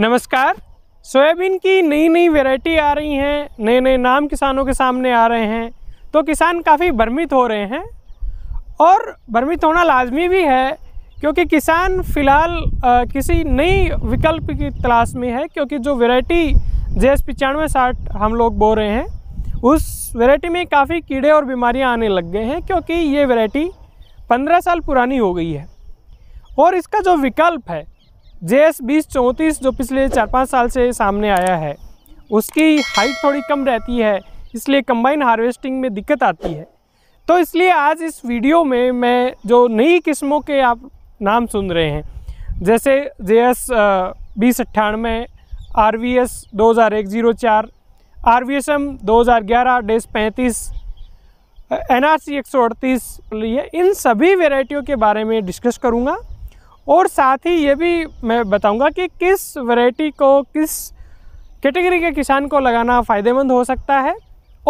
नमस्कार सोयाबीन की नई नई वैरायटी आ रही हैं नए नए नाम किसानों के सामने आ रहे हैं तो किसान काफ़ी भ्रमित हो रहे हैं और भ्रमित होना लाजमी भी है क्योंकि किसान फ़िलहाल किसी नई विकल्प की तलाश में है क्योंकि जो वैरायटी जे एस पचानवे साठ हम लोग बो रहे हैं उस वैरायटी में काफ़ी कीड़े और बीमारियां आने लग गए हैं क्योंकि ये वैरायटी पंद्रह साल पुरानी हो गई है और इसका जो विकल्प है जे एस बीस चौंतीस जो पिछले चार पाँच साल से सामने आया है उसकी हाइट थोड़ी कम रहती है इसलिए कंबाइन हार्वेस्टिंग में दिक्कत आती है तो इसलिए आज इस वीडियो में मैं जो नई किस्मों के आप नाम सुन रहे हैं जैसे जे एस बीस अट्ठानवे आर वी एस दो हज़ार एक ज़ीरो चार आर वी एस एम दो हज़ार ग्यारह डेस पैंतीस एन आर सी एक सौ अड़तीस इन सभी वेराइटियों के बारे में डिस्कस करूँगा और साथ ही ये भी मैं बताऊंगा कि किस वैरायटी को किस कैटेगरी के किसान को लगाना फ़ायदेमंद हो सकता है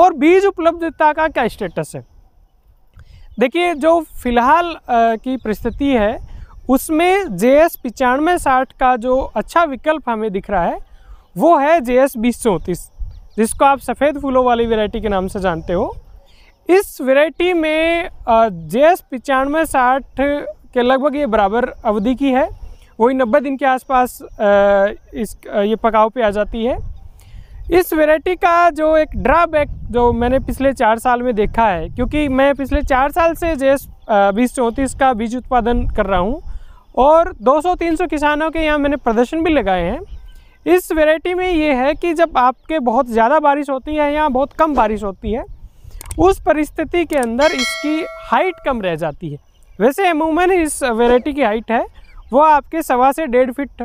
और बीज उपलब्धता का क्या स्टेटस है देखिए जो फ़िलहाल की परिस्थिति है उसमें जे एस पचानवे साठ का जो अच्छा विकल्प हमें दिख रहा है वो है जे एस बीस चौंतीस जिसको आप सफ़ेद फूलों वाली वैरायटी के नाम से जानते हो इस वैरायटी में जे एस पचानवे साठ के लगभग ये बराबर अवधि की है वही नब्बे दिन के आसपास इस ये पकाव पे आ जाती है इस वेराइटी का जो एक ड्राबैक जो मैंने पिछले चार साल में देखा है क्योंकि मैं पिछले चार साल से जे बीस चौंतीस का बीज उत्पादन कर रहा हूँ और 200-300 किसानों के यहाँ मैंने प्रदर्शन भी लगाए हैं इस वेराइटी में ये है कि जब आपके बहुत ज़्यादा बारिश होती है या बहुत कम बारिश होती है उस परिस्थिति के अंदर इसकी हाइट कम रह जाती है वैसे अमूमन इस वेराइटी की हाइट है वो आपके सवा से डेढ़ फिट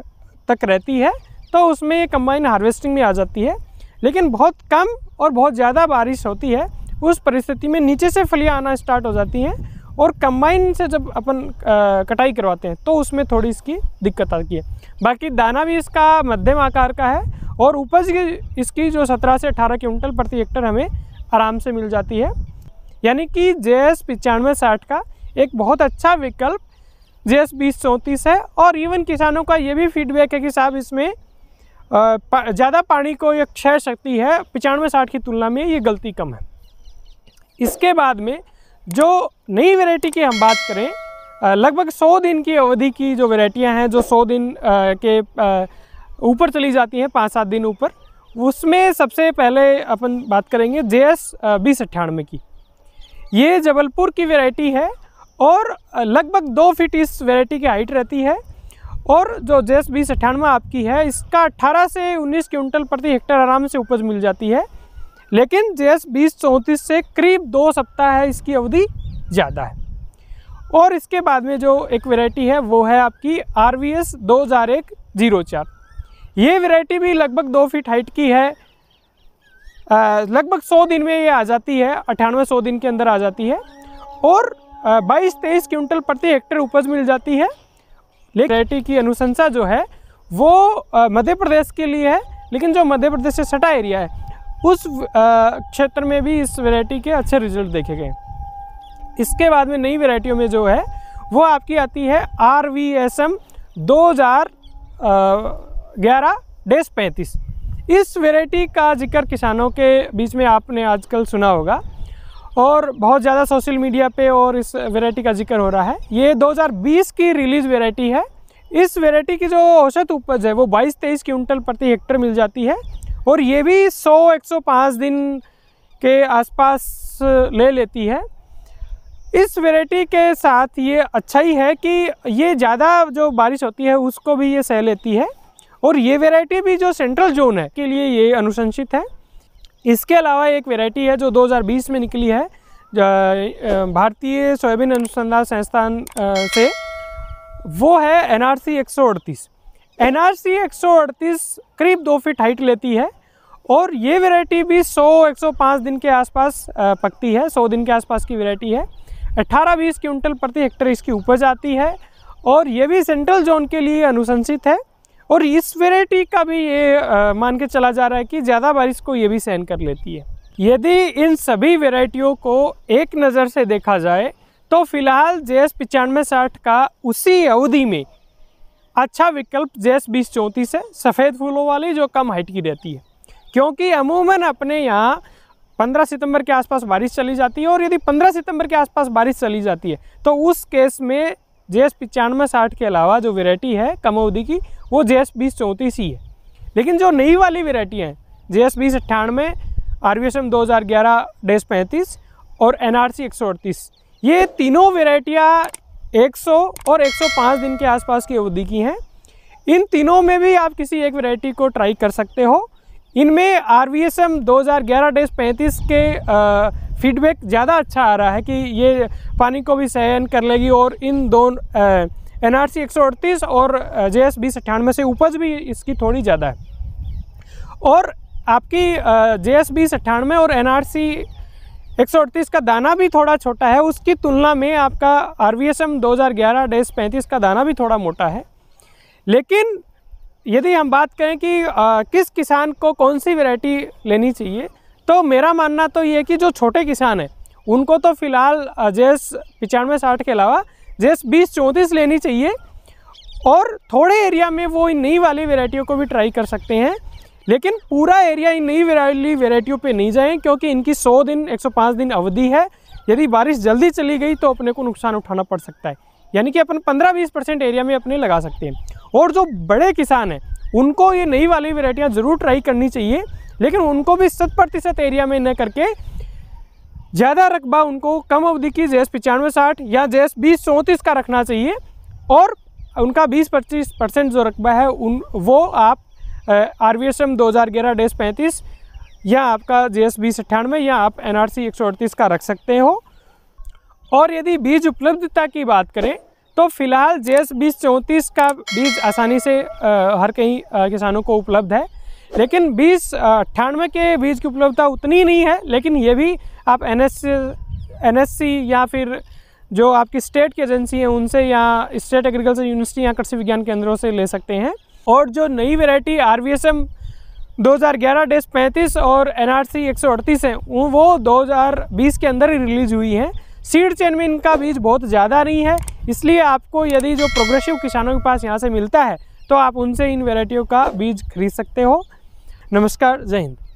तक रहती है तो उसमें ये कम्बाइन हार्वेस्टिंग में आ जाती है लेकिन बहुत कम और बहुत ज़्यादा बारिश होती है उस परिस्थिति में नीचे से फलियाँ आना स्टार्ट हो जाती हैं और कंबाइन से जब अपन कटाई करवाते हैं तो उसमें थोड़ी इसकी दिक्कत आती है बाकी दाना भी इसका मध्यम आकार का है और उपज की इसकी जो 17 से 18 क्विंटल प्रति हेक्टर हमें आराम से मिल जाती है यानी कि जे एस पचानवे साठ का एक बहुत अच्छा विकल्प जे एस बीस चौंतीस है और इवन किसानों का ये भी फीडबैक है कि साहब इसमें ज़्यादा पानी को एक क्षय शक्ति है पचानवे साठ की तुलना में ये गलती कम है इसके बाद में जो नई वेराइटी की हम बात करें लगभग 100 दिन की अवधि की जो वेराइटियाँ हैं जो 100 दिन के ऊपर चली जाती हैं पाँच सात दिन ऊपर उसमें सबसे पहले अपन बात करेंगे जे एस बीस अट्ठानवे की ये जबलपुर की वेराइटी है और लगभग दो फीट इस वेराइटी की हाइट रहती है और जो जे एस बीस अट्ठानवे आपकी है इसका 18 से 19 क्विंटल प्रति हेक्टेयर आराम से उपज मिल जाती है लेकिन जे एस बीस चौंतीस से करीब दो सप्ताह है इसकी अवधि ज़्यादा है और इसके बाद में जो एक वेराइटी है वो है आपकी आर वी एस दो हज़ार एक जीरो चार ये वेराइटी भी लगभग दो फीट हाइट की है लगभग सौ दिन में ये आ जाती है अठानवे सौ दिन के अंदर आ जाती है और बाईस तेईस क्विंटल प्रति हेक्टेयर उपज मिल जाती है लेकिन की अनुशंसा जो है वो मध्य प्रदेश के लिए है लेकिन जो मध्य प्रदेश से सटा एरिया है उस क्षेत्र में भी इस वैरायटी के अच्छे रिजल्ट देखे गए इसके बाद में नई वेरायटियों में जो है वो आपकी आती है आर वी एस एम दो हज़ार ग्यारह डेस पैंतीस इस वैरायटी का जिक्र किसानों के बीच में आपने आजकल सुना होगा और बहुत ज़्यादा सोशल मीडिया पे और इस वेराइटी का जिक्र हो रहा है ये 2020 की रिलीज़ वेराइटी है इस वेराइटी की जो औसत उपज है वो 22 तेईस क्विंटल प्रति हेक्टर मिल जाती है और ये भी 100-105 दिन के आसपास ले लेती है इस वेराइटी के साथ ये अच्छा ही है कि ये ज़्यादा जो बारिश होती है उसको भी ये सह लेती है और ये वेराइटी भी जो सेंट्रल जोन है के लिए ये अनुशंसित है इसके अलावा एक वेराइटी है जो 2020 में निकली है भारतीय सोयाबीन अनुसंधान संस्थान से वो है एन आर सी एक करीब दो फीट हाइट लेती है और ये वेराइटी भी 100-105 दिन के आसपास पकती है 100 दिन के आसपास की वेराइटी है 18-20 क्विंटल प्रति हेक्टर इसकी उपज आती है और ये भी सेंट्रल जोन के लिए अनुशंसित है और इस वेराइटी का भी ये मान के चला जा रहा है कि ज़्यादा बारिश को ये भी सहन कर लेती है यदि इन सभी वेराइटियों को एक नज़र से देखा जाए तो फिलहाल जे एस पचानवे साठ का उसी अवधि में अच्छा विकल्प जे एस बीस चौंतीस है सफ़ेद फूलों वाली जो कम हाइट की रहती है क्योंकि अमूमन अपने यहाँ 15 सितंबर के आसपास बारिश चली जाती है और यदि 15 सितंबर के आसपास बारिश चली जाती है तो उस केस में जे एस पचानवे साठ के अलावा जो वेरायटी है कम अवधि की वो जे एस बीस चौंतीस ही है लेकिन जो नई वाली वेरायटी हैं जे एस बीस अट्ठानवे आर वी एस एम दो हज़ार ग्यारह डेस पैंतीस और एन आर सी एक सौ अड़तीस ये तीनों वेरायटियाँ एक सौ और एक सौ पाँच दिन के आसपास की अवधि की हैं इन तीनों में भी आप किसी एक वेरायटी को ट्राई कर सकते हो इनमें आर वी एस एम दो हज़ार ग्यारह डेज पैंतीस के फीडबैक ज़्यादा अच्छा आ रहा है कि ये पानी को भी सहन कर लेगी और इन दोनों एन आर सी एक सौ अड़तीस और जे एस बीस अट्ठानवे से उपज भी इसकी थोड़ी ज़्यादा है और आपकी जे एस बीस अट्ठानवे और एन आर सी एक सौ अड़तीस का दाना भी थोड़ा छोटा है उसकी तुलना में आपका आर वी एस एम दो हज़ार ग्यारह डेस पैंतीस का दाना भी थोड़ा मोटा है लेकिन यदि हम बात करें कि आ, किस किसान को कौन सी वैरायटी लेनी चाहिए तो मेरा मानना तो ये है कि जो छोटे किसान हैं उनको तो फ़िलहाल जेस पचानवे साठ के अलावा जेस बीस चौंतीस लेनी चाहिए और थोड़े एरिया में वो इन नई वाली वेराइटियों को भी ट्राई कर सकते हैं लेकिन पूरा एरिया इन नई वाली वेराइटियों पर नहीं जाएँ क्योंकि इनकी सौ दिन एक दिन अवधि है यदि बारिश जल्दी चली गई तो अपने को नुकसान उठाना पड़ सकता है यानी कि अपन पंद्रह बीस परसेंट एरिया में अपने लगा सकते हैं और जो बड़े किसान हैं उनको ये नई वाली वेराइटियाँ ज़रूर ट्राई करनी चाहिए लेकिन उनको भी शत प्रतिशत एरिया में न करके ज़्यादा रकबा उनको कम अवधि की जे एस पचानवे साठ या जेस बीस चौंतीस का रखना चाहिए और उनका बीस पच्चीस परसेंट जो रकबा है उन वो आप आर वी एस एम दो हज़ार ग्यारह डेस पैंतीस या आपका जे एस बीस अट्ठानवे या आप एन आर सी एक सौ अड़तीस का रख सकते हो और यदि बीज उपलब्धता की बात करें तो फिलहाल जे एस बीस चौंतीस का बीज आसानी से हर कहीं किसानों को उपलब्ध है लेकिन बीस अट्ठानवे के बीज की उपलब्धता उतनी नहीं है लेकिन ये भी आप एन एस या फिर जो आपकी स्टेट की एजेंसी है उनसे या स्टेट एग्रीकल्चर यूनिवर्सिटी या कृषि विज्ञान केंद्रों से ले सकते हैं और जो नई variety R V S M दो हज़ार ग्यारह डेस पैंतीस और एन आर सी एक सौ अड़तीस है वो दो हज़ार बीस के अंदर ही रिलीज़ हुई है सीड चेन में इनका बीज बहुत ज़्यादा नहीं है इसलिए आपको यदि जो प्रोग्रेसिव किसानों के पास यहाँ से मिलता है तो आप उनसे इन वेराइटियों का बीज खरीद सकते हो नमस्कार जय हिंद